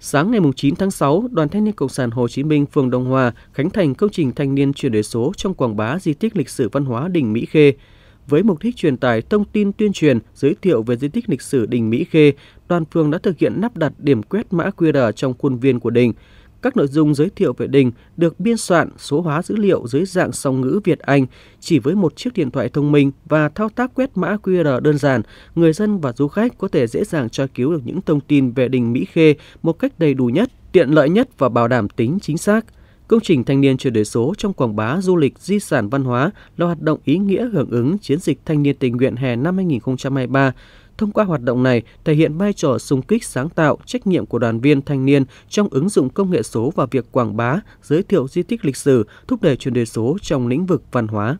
Sáng ngày 9 tháng 6, Đoàn Thanh niên Cộng sản Hồ Chí Minh phường Đông Hòa khánh thành công trình thanh niên chuyển đổi số trong quảng bá di tích lịch sử văn hóa Đình Mỹ Khê. Với mục đích truyền tải thông tin tuyên truyền, giới thiệu về di tích lịch sử Đình Mỹ Khê, đoàn phường đã thực hiện lắp đặt điểm quét mã QR trong khuôn viên của đình. Các nội dung giới thiệu về đình được biên soạn số hóa dữ liệu dưới dạng song ngữ Việt-Anh. Chỉ với một chiếc điện thoại thông minh và thao tác quét mã QR đơn giản, người dân và du khách có thể dễ dàng tra cứu được những thông tin về đình Mỹ Khê một cách đầy đủ nhất, tiện lợi nhất và bảo đảm tính chính xác. Công trình thanh niên chuyển đổi số trong quảng bá du lịch di sản văn hóa là hoạt động ý nghĩa hưởng ứng chiến dịch thanh niên tình nguyện hè năm 2023. Thông qua hoạt động này, thể hiện vai trò sung kích sáng tạo, trách nhiệm của đoàn viên thanh niên trong ứng dụng công nghệ số và việc quảng bá, giới thiệu di tích lịch sử, thúc đẩy chuyển đổi số trong lĩnh vực văn hóa.